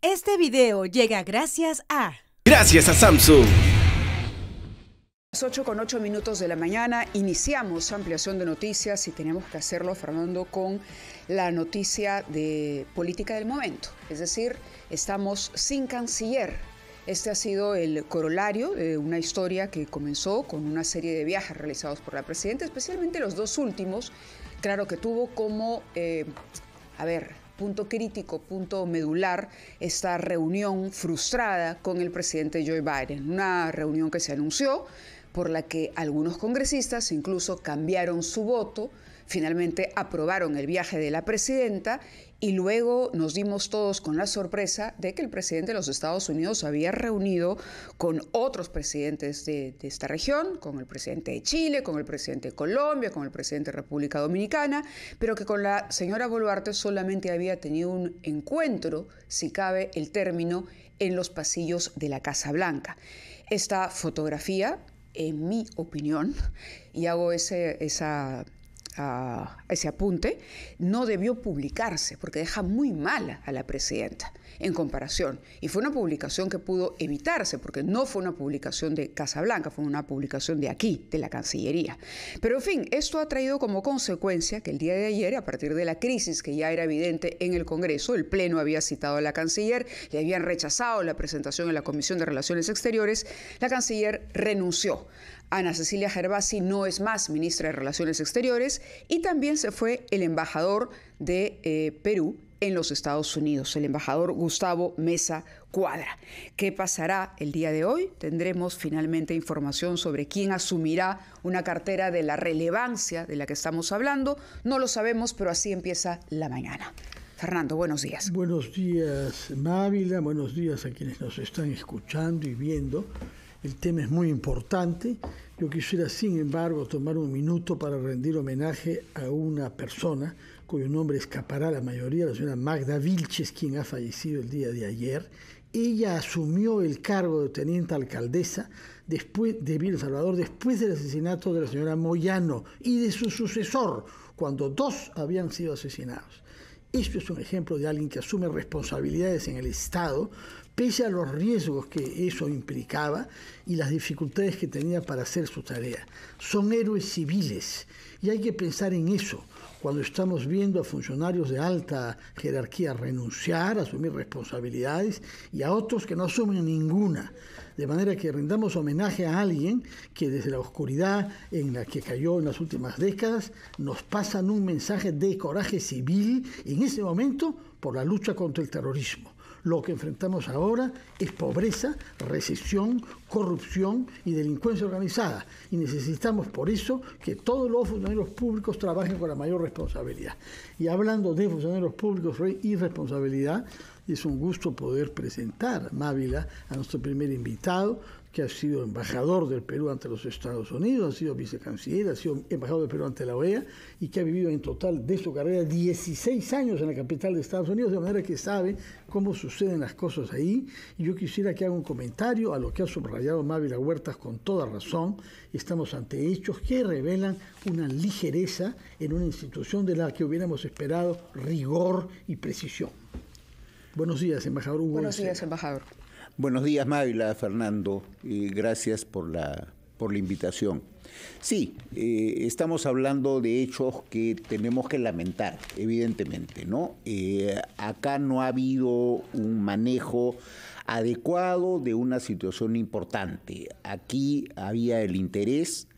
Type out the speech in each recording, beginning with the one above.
Este video llega gracias a... Gracias a Samsung. Las 8 con 8 minutos de la mañana iniciamos ampliación de noticias y tenemos que hacerlo, Fernando, con la noticia de política del momento. Es decir, estamos sin canciller. Este ha sido el corolario de una historia que comenzó con una serie de viajes realizados por la presidenta, especialmente los dos últimos, claro que tuvo como, eh, a ver, punto crítico, punto medular, esta reunión frustrada con el presidente Joe Biden. Una reunión que se anunció por la que algunos congresistas incluso cambiaron su voto Finalmente aprobaron el viaje de la presidenta y luego nos dimos todos con la sorpresa de que el presidente de los Estados Unidos había reunido con otros presidentes de, esta región, con el presidente de Chile, con el presidente de Colombia, con el presidente de República Dominicana, pero que con la señora Boluarte solamente había tenido un encuentro, si cabe el término, en los pasillos de la Casa Blanca. Esta fotografía, en mi opinión, y hago ese, esa a ese apunte, no debió publicarse porque deja muy mal a la presidenta en comparación. Y fue una publicación que pudo evitarse porque no fue una publicación de Casablanca, fue una publicación de aquí, de la Cancillería. Pero en fin, esto ha traído como consecuencia que el día de ayer, a partir de la crisis que ya era evidente en el Congreso, el Pleno había citado a la Canciller, y habían rechazado la presentación en la Comisión de Relaciones Exteriores, la Canciller renunció Ana Cecilia Gervasi no es más ministra de Relaciones Exteriores y también se fue el embajador de eh, Perú en los Estados Unidos, el embajador Gustavo Mesa Cuadra. ¿Qué pasará el día de hoy? Tendremos finalmente información sobre quién asumirá una cartera de la relevancia de la que estamos hablando. No lo sabemos, pero así empieza la mañana. Fernando, buenos días. Buenos días, Mávila. Buenos días a quienes nos están escuchando y viendo. El tema es muy importante. Yo quisiera, sin embargo, tomar un minuto para rendir homenaje a una persona cuyo nombre escapará a la mayoría, la señora Magda Vilches, quien ha fallecido el día de ayer. Ella asumió el cargo de teniente alcaldesa después de Vil Salvador después del asesinato de la señora Moyano y de su sucesor, cuando dos habían sido asesinados. Esto es un ejemplo de alguien que asume responsabilidades en el Estado, pese a los riesgos que eso implicaba y las dificultades que tenía para hacer su tarea. Son héroes civiles y hay que pensar en eso cuando estamos viendo a funcionarios de alta jerarquía renunciar, asumir responsabilidades y a otros que no asumen ninguna. De manera que rendamos homenaje a alguien que desde la oscuridad en la que cayó en las últimas décadas nos pasan un mensaje de coraje civil en ese momento por la lucha contra el terrorismo. Lo que enfrentamos ahora es pobreza, recesión, corrupción y delincuencia organizada. Y necesitamos por eso que todos los funcionarios públicos trabajen con la mayor responsabilidad. Y hablando de funcionarios públicos y responsabilidad, es un gusto poder presentar Mávila, a nuestro primer invitado, que ha sido embajador del Perú ante los Estados Unidos, ha sido vicecanciller, ha sido embajador del Perú ante la OEA y que ha vivido en total de su carrera 16 años en la capital de Estados Unidos, de manera que sabe cómo suceden las cosas ahí. Y yo quisiera que haga un comentario a lo que ha subrayado Mávila Huertas con toda razón. Estamos ante hechos que revelan una ligereza en una institución de la que hubiéramos esperado rigor y precisión. Buenos días, embajador Hugo. Buenos días, embajador. Buenos días, Mávila, Fernando. gracias por la, por la invitación. Sí, eh, estamos hablando de hechos que tenemos que lamentar, evidentemente, ¿no? Eh, acá no ha habido un manejo adecuado de una situación importante. Aquí había el interés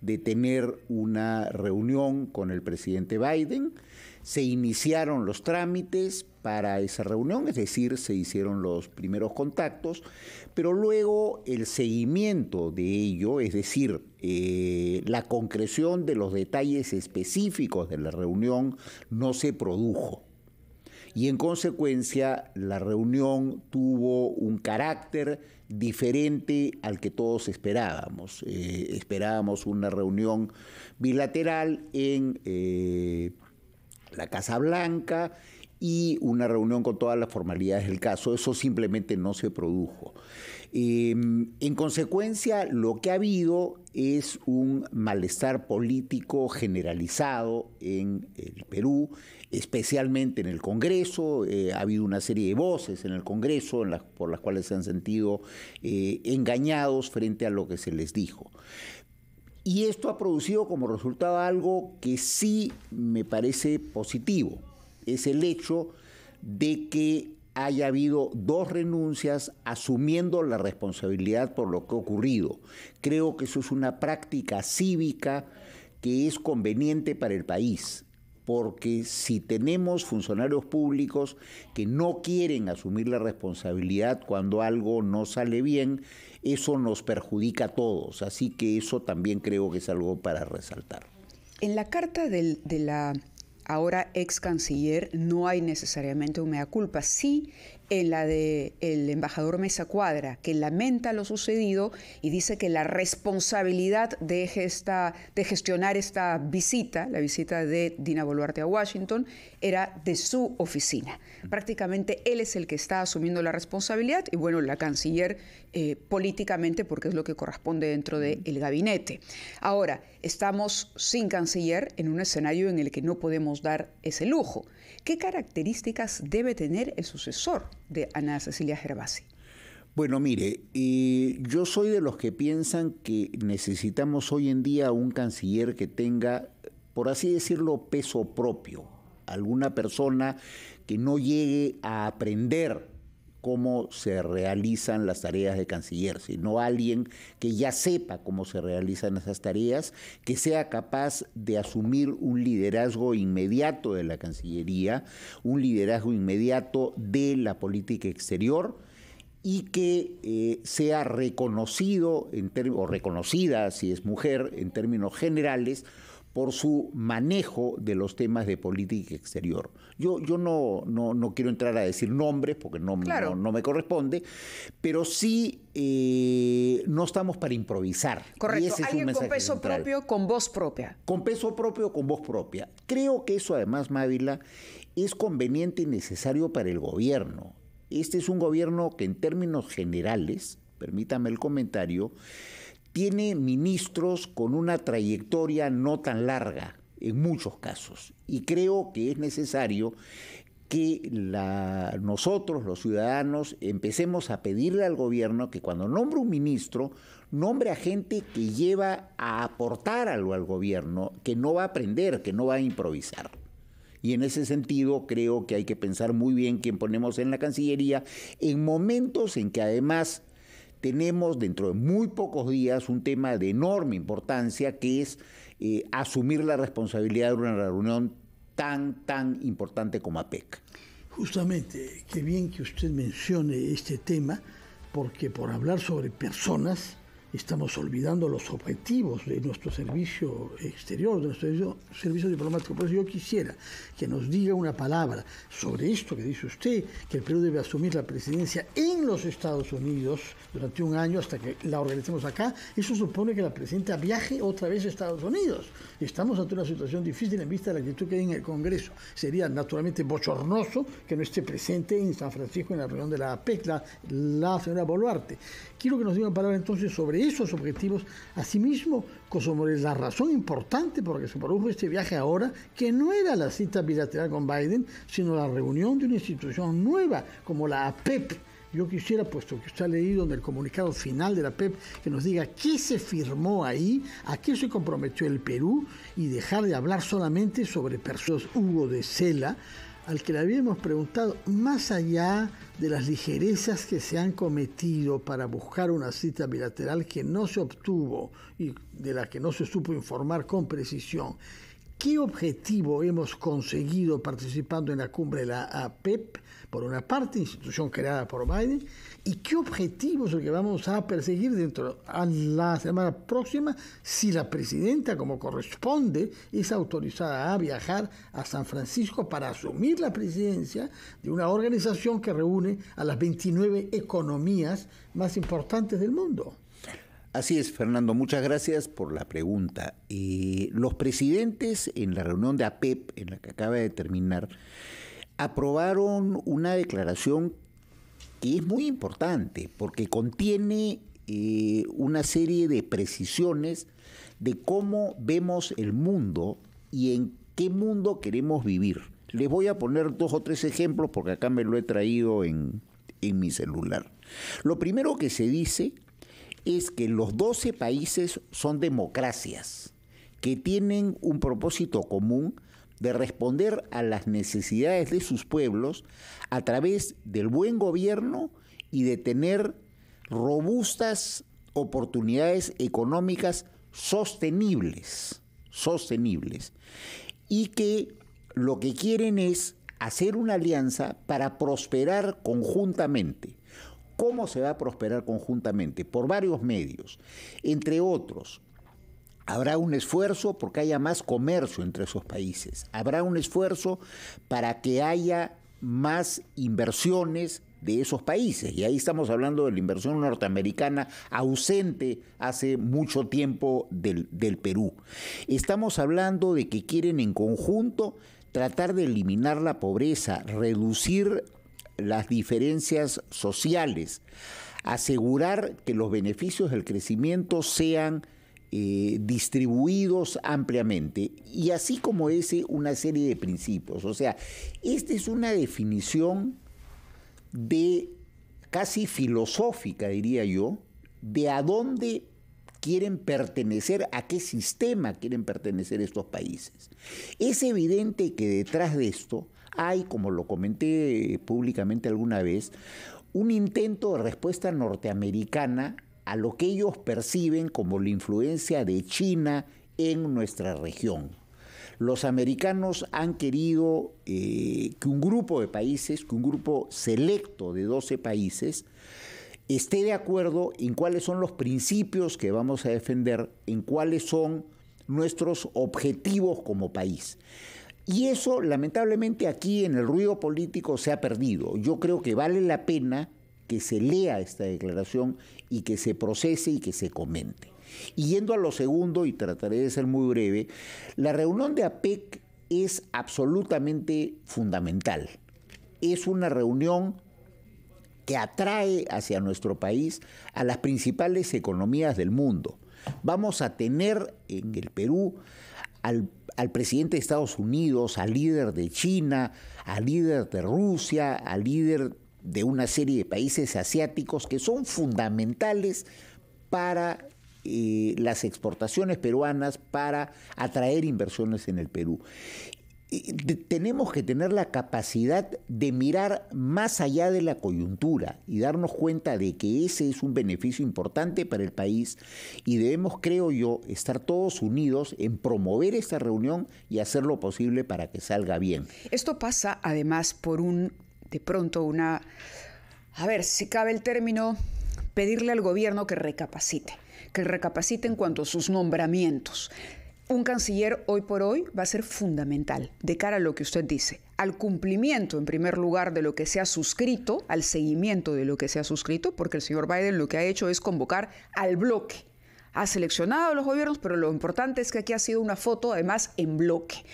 de tener una reunión con el presidente Biden. Se iniciaron los trámites para esa reunión, es decir, se hicieron los primeros contactos, pero luego el seguimiento de ello, es decir, eh, la concreción de los detalles específicos de la reunión no se produjo. Y en consecuencia, la reunión tuvo un carácter diferente al que todos esperábamos. Eh, esperábamos una reunión bilateral en eh, la Casa Blanca y una reunión con todas las formalidades del caso. Eso simplemente no se produjo. Em, en consecuencia, lo que ha habido es un malestar político generalizado en el Perú, especialmente en el Congreso. Eh, ha habido una serie de voces en el Congreso por las cuales se han sentido eh, engañados frente a lo que se les dijo. Y esto ha producido como resultado algo que sí me parece positivo es el hecho de que haya habido dos renuncias asumiendo la responsabilidad por lo que ha ocurrido. Creo que eso es una práctica cívica que es conveniente para el país, porque si tenemos funcionarios públicos que no quieren asumir la responsabilidad cuando algo no sale bien, eso nos perjudica a todos, así que eso también creo que es algo para resaltar. En la carta de la ahora ex canciller, no hay necesariamente un mea culpa. Sí en la del embajador Mesa Cuadra, que lamenta lo sucedido y dice que la responsabilidad de, gestionar esta visita, la visita de Dina Boluarte a Washington, era de su oficina. Prácticamente él es el que está asumiendo la responsabilidad y bueno, la canciller eh, políticamente porque es lo que corresponde dentro del gabinete. Ahora, estamos sin canciller en un escenario en el que no podemos dar ese lujo. ¿Qué características debe tener el sucesor? de Ana Cecilia Gervasi? Bueno, mire, eh, yo soy de los que piensan que necesitamos hoy en día un canciller que tenga, por así decirlo, peso propio, alguna persona que no llegue a aprender cómo se realizan las tareas de canciller, sino alguien que ya sepa cómo se realizan esas tareas, que sea capaz de asumir un liderazgo inmediato de la Cancillería, un liderazgo inmediato de la política exterior y que eh, sea reconocido en o reconocida, si es mujer, en términos generales, por su manejo de los temas de política exterior. Yo, yo no, no, quiero entrar a decir nombres porque no, no, me corresponde, pero sí eh, no estamos para improvisar. Correcto, con peso propio, con voz propia. Con peso propio, con voz propia. Creo que eso además, Mávila, es conveniente y necesario para el gobierno. Este es un gobierno que en términos generales, permítame el comentario, tiene ministros con una trayectoria no tan larga en muchos casos. Y creo que es necesario que nosotros, los ciudadanos, empecemos a pedirle al gobierno que cuando nombre un ministro, nombre a gente que lleva a aportar algo al gobierno, que no va a aprender, que no va a improvisar. Y en ese sentido creo que hay que pensar muy bien quién ponemos en la Cancillería en momentos en que además tenemos dentro de muy pocos días un tema de enorme importancia que es eh, asumir la responsabilidad de una reunión tan, tan importante como APEC. Justamente, qué bien que usted mencione este tema, porque por hablar sobre personas, estamos olvidando los objetivos de nuestro servicio exterior, de nuestro servicio, diplomático. Por eso yo quisiera que nos diga una palabra sobre esto que dice usted, que el Perú debe asumir la presidencia en los Estados Unidos durante un año hasta que la organicemos acá. Eso supone que la presidenta viaje otra vez a Estados Unidos. Estamos ante una situación difícil en vista de la actitud que hay en el Congreso. Sería naturalmente bochornoso que no esté presente en San Francisco en la reunión de la APEC la, la señora Boluarte. Quiero que nos diga una palabra entonces sobre esos objetivos. Asimismo, Kosovo la razón importante por la que se produjo este viaje ahora, que no era la cita bilateral con Biden, sino la reunión de una institución nueva como la APEP, e yo quisiera, puesto que usted ha leído en el comunicado final de la APEP, e que nos diga qué se firmó ahí, a qué se comprometió el Perú y dejar de hablar solamente sobre personas Hugo de Sela, al que le habíamos preguntado, más allá de las ligerezas que se han cometido para buscar una cita bilateral que no se obtuvo y de la que no se supo informar con precisión, ¿qué objetivo hemos conseguido participando en la cumbre de la APEP e por una parte, institución creada por Biden, y qué objetivos es que vamos a perseguir dentro a la semana próxima si la presidenta, como corresponde, es autorizada a viajar a San Francisco para asumir la presidencia de una organización que reúne a las 29 economías más importantes del mundo. Así es, Fernando, muchas gracias por la pregunta. Eh, los presidentes en la reunión de APEP, e en la que acaba de terminar, aprobaron una declaración que es muy importante porque contiene eh, una serie de precisiones de cómo vemos el mundo y en qué mundo queremos vivir. Les voy a poner dos o tres ejemplos porque acá me lo he traído en, en mi celular. Lo primero que se dice es que los 12 países son democracias que tienen un propósito común de responder a las necesidades de sus pueblos a través del buen gobierno y de tener robustas oportunidades económicas sostenibles, sostenibles. Y que lo que quieren es hacer una alianza para prosperar conjuntamente. ¿Cómo se va a prosperar conjuntamente? Por varios medios. Entre otros, Habrá un esfuerzo porque haya más comercio entre esos países. Habrá un esfuerzo para que haya más inversiones de esos países. Y ahí estamos hablando de la inversión norteamericana ausente hace mucho tiempo del, Perú. Estamos hablando de que quieren en conjunto tratar de eliminar la pobreza, reducir las diferencias sociales, asegurar que los beneficios del crecimiento sean eh, distribuidos ampliamente, y así como ese, una serie de principios. O sea, esta es una definición de casi filosófica, diría yo, de a dónde quieren pertenecer, a qué sistema quieren pertenecer estos países. Es evidente que detrás de esto hay, como lo comenté eh, públicamente alguna vez, un intento de respuesta norteamericana a lo que ellos perciben como la influencia de China en nuestra región. Los americanos han querido eh, que un grupo de países, que un grupo selecto de 12 países, esté de acuerdo en cuáles son los principios que vamos a defender, en cuáles son nuestros objetivos como país. Y eso lamentablemente aquí en el ruido político se ha perdido. Yo creo que vale la pena que se lea esta declaración y que se procese y que se comente. Y yendo a lo segundo, y trataré de ser muy breve, la reunión de APEC es absolutamente fundamental. Es una reunión que atrae hacia nuestro país a las principales economías del mundo. Vamos a tener en el Perú al, al, presidente de Estados Unidos, al líder de China, al líder de Rusia, al líder de una serie de países asiáticos que son fundamentales para eh, las exportaciones peruanas, para atraer inversiones en el Perú. tenemos que tener la capacidad de mirar más allá de la coyuntura y darnos cuenta de que ese es un beneficio importante para el país y debemos, creo yo, estar todos unidos en promover esta reunión y hacer lo posible para que salga bien. Esto pasa además por un de pronto una, a ver, si cabe el término, pedirle al gobierno que recapacite, que recapacite en cuanto a sus nombramientos. Un canciller hoy por hoy va a ser fundamental de cara a lo que usted dice, al cumplimiento en primer lugar de lo que se ha suscrito, al seguimiento de lo que se ha suscrito, porque el señor Biden lo que ha hecho es convocar al bloque, ha seleccionado a los gobiernos, pero lo importante es que aquí ha sido una foto además en bloque.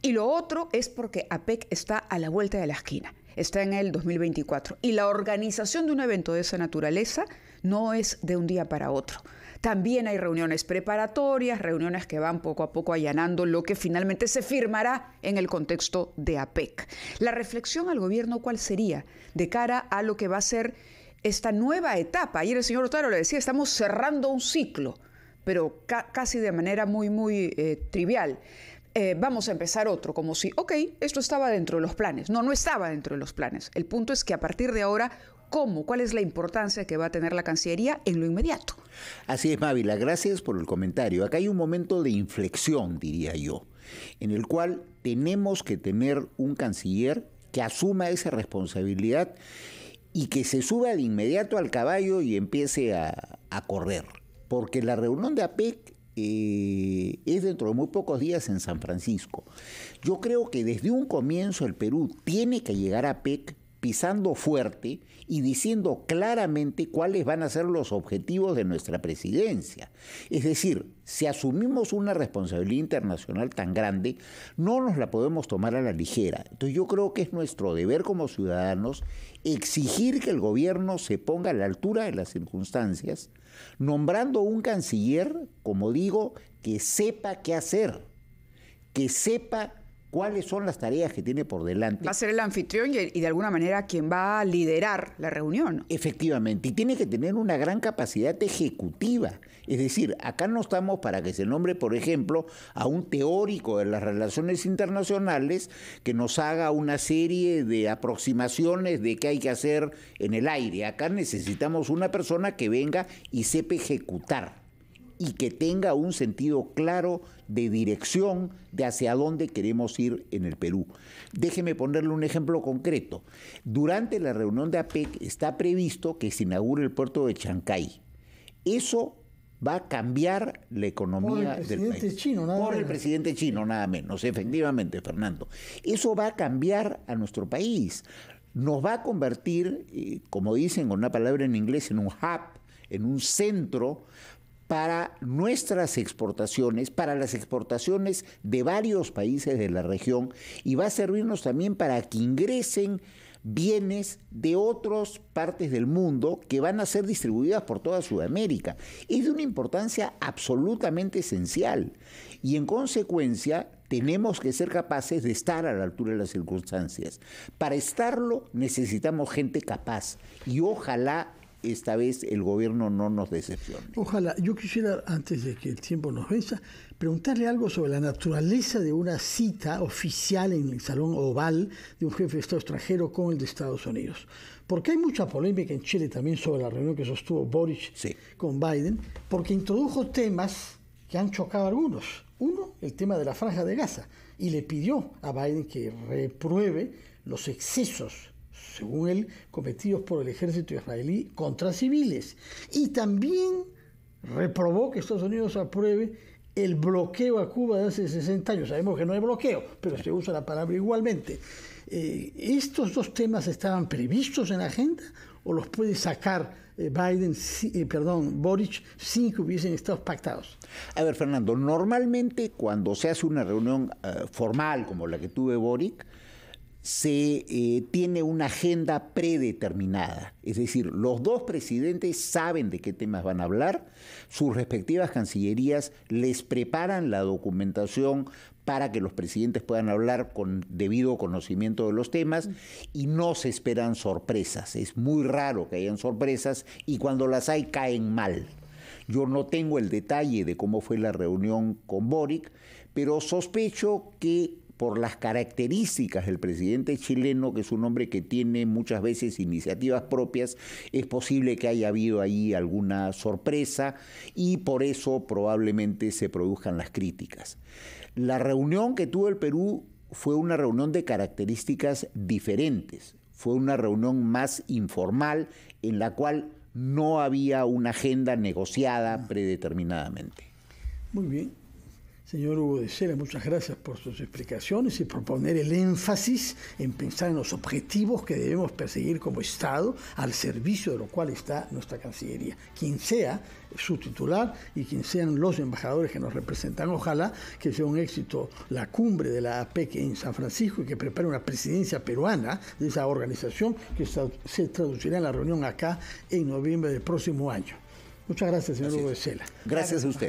Y lo otro es porque APEC está a la vuelta de la esquina está en el 2024. Y la organización de un evento de esa naturaleza no es de un día para otro. También hay reuniones preparatorias, reuniones que van poco a poco allanando lo que finalmente se firmará en el contexto de APEC. La reflexión al gobierno, ¿cuál sería de cara a lo que va a ser esta nueva etapa? Ayer el señor Otaro le decía, estamos cerrando un ciclo, pero casi de manera muy, muy eh, trivial. Eh, vamos a empezar otro, como si, ok, esto estaba dentro de los planes. No, no estaba dentro de los planes. El punto es que a partir de ahora, ¿cómo? ¿Cuál es la importancia que va a tener la Cancillería en lo inmediato? Así es, Mávila, gracias por el comentario. Acá hay un momento de inflexión, diría yo, en el cual tenemos que tener un canciller que asuma esa responsabilidad y que se suba de inmediato al caballo y empiece a correr. Porque la reunión de APEC eh, es dentro de muy pocos días en San Francisco. Yo creo que desde un comienzo el Perú tiene que llegar a PEC pisando fuerte y diciendo claramente cuáles van a ser los objetivos de nuestra presidencia. Es decir, si asumimos una responsabilidad internacional tan grande, no nos la podemos tomar a la ligera. Entonces yo creo que es nuestro deber como ciudadanos exigir que el gobierno se ponga a la altura de las circunstancias, nombrando un canciller, como digo, que sepa qué hacer, que sepa cuáles son las tareas que tiene por delante. Va a ser el anfitrión y, de alguna manera quien va a liderar la reunión. Efectivamente, y tiene que tener una gran capacidad ejecutiva. Es decir, acá no estamos para que se nombre, por ejemplo, a un teórico de las relaciones internacionales que nos haga una serie de aproximaciones de qué hay que hacer en el aire. Acá necesitamos una persona que venga y sepa ejecutar y que tenga un sentido claro de dirección de hacia dónde queremos ir en el Perú. Déjeme ponerle un ejemplo concreto. Durante la reunión de APEC está previsto que se inaugure el puerto de Chancay. Eso va a cambiar la economía del país. Por el presidente chino, nada Por el presidente chino, nada menos, efectivamente, Fernando. Eso va a cambiar a nuestro país. Nos va a convertir, eh, como dicen con una palabra en inglés, en un hub, en un centro para nuestras exportaciones, para las exportaciones de varios países de la región y va a servirnos también para que ingresen bienes de otras partes del mundo que van a ser distribuidas por toda Sudamérica. Es de una importancia absolutamente esencial y en consecuencia tenemos que ser capaces de estar a la altura de las circunstancias. Para estarlo necesitamos gente capaz y ojalá esta vez el gobierno no nos decepcione. Ojalá, yo quisiera, antes de que el tiempo nos venza, preguntarle algo sobre la naturaleza de una cita oficial en el Salón Oval de un jefe de Estado extranjero con el de Estados Unidos. Porque hay mucha polémica en Chile también sobre la reunión que sostuvo Boric con Biden, porque introdujo temas que han chocado algunos. Uno, el tema de la franja de Gaza, y le pidió a Biden que repruebe los excesos según él, cometidos por el ejército israelí contra civiles. Y también reprobó que Estados Unidos apruebe el bloqueo a Cuba de hace 60 años. Sabemos que no hay bloqueo, pero se usa la palabra igualmente. Eh, ¿Estos dos temas estaban previstos en la agenda o los puede sacar eh, Biden, eh, perdón, Boric sin que hubiesen estado pactados? A ver, Fernando, normalmente cuando se hace una reunión formal como la que tuve Boric, se eh, tiene una agenda predeterminada. Es decir, los dos presidentes saben de qué temas van a hablar, sus respectivas cancillerías les preparan la documentación para que los presidentes puedan hablar con debido conocimiento de los temas mm. y no se esperan sorpresas. Es muy raro que hayan sorpresas y cuando las hay caen mal. Yo no tengo el detalle de cómo fue la reunión con Boric, pero sospecho que por las características del presidente chileno, que es un hombre que tiene muchas veces iniciativas propias, es posible que haya habido ahí alguna sorpresa y por eso probablemente se produzcan las críticas. La reunión que tuvo el Perú fue una reunión de características diferentes, fue una reunión más informal en la cual no había una agenda negociada predeterminadamente. Muy bien, Señor Hugo de Sela, muchas gracias por sus explicaciones y por poner el énfasis en pensar en los objetivos que debemos perseguir como Estado, al servicio de lo cual está nuestra Cancillería. Quien sea su titular y quien sean los embajadores que nos representan, ojalá que sea un éxito la cumbre de la APEC en San Francisco y que prepare una presidencia peruana de esa organización que se traducirá en la reunión acá en noviembre del próximo año. Muchas gracias, señor Hugo de Sela. Gracias a usted.